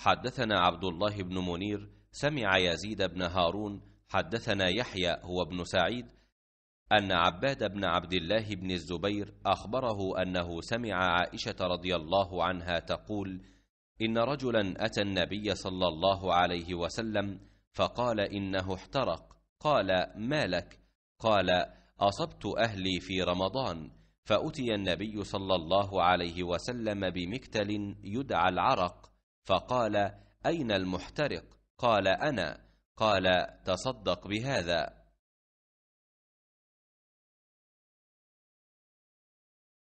حدثنا عبد الله بن منير سمع يزيد بن هارون حدثنا يحيى هو ابن سعيد ان عباد بن عبد الله بن الزبير اخبره انه سمع عائشه رضي الله عنها تقول ان رجلا اتى النبي صلى الله عليه وسلم فقال انه احترق قال ما لك قال اصبت اهلي في رمضان فاتي النبي صلى الله عليه وسلم بمكتل يدعى العرق فقال أين المحترق قال أنا قال تصدق بهذا